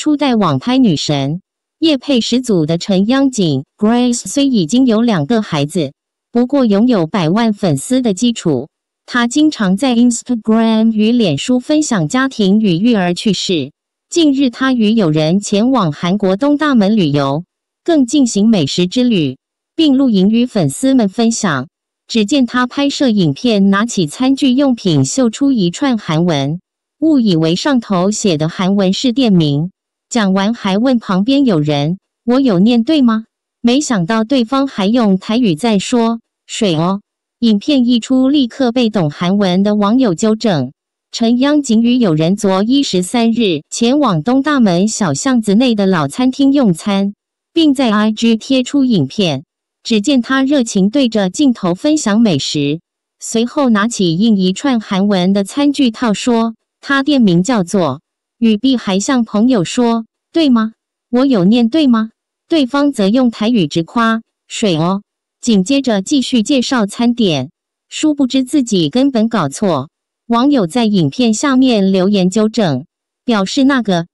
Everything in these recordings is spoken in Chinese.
初代网拍女神、叶佩十组的陈央锦 （Grace） 虽已经有两个孩子，不过拥有百万粉丝的基础，她经常在 Instagram 与脸书分享家庭与育儿趣事。近日，她与友人前往韩国东大门旅游，更进行美食之旅，并录影与粉丝们分享。只见她拍摄影片，拿起餐具用品，秀出一串韩文，误以为上头写的韩文是店名。讲完还问旁边有人：“我有念对吗？”没想到对方还用台语在说“水哦”。影片一出，立刻被懂韩文的网友纠正。陈央景与友人昨一十三日前往东大门小巷子内的老餐厅用餐，并在 IG 贴出影片。只见他热情对着镜头分享美食，随后拿起印一串韩文的餐具套说：“他店名叫做。”语毕还向朋友说：“对吗？我有念对吗？”对方则用台语直夸“水哦”，紧接着继续介绍餐点，殊不知自己根本搞错。网友在影片下面留言纠正，表示那个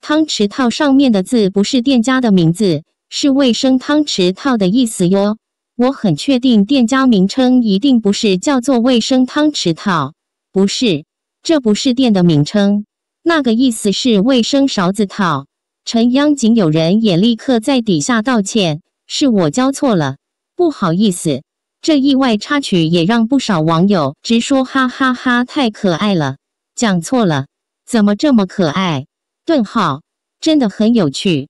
汤匙套上面的字不是店家的名字，是卫生汤匙套的意思哟。我很确定店家名称一定不是叫做卫生汤匙套，不是，这不是店的名称。那个意思是卫生勺子套陈央景有人也立刻在底下道歉，是我教错了，不好意思。这意外插曲也让不少网友直说哈哈哈，太可爱了，讲错了，怎么这么可爱？顿号，真的很有趣。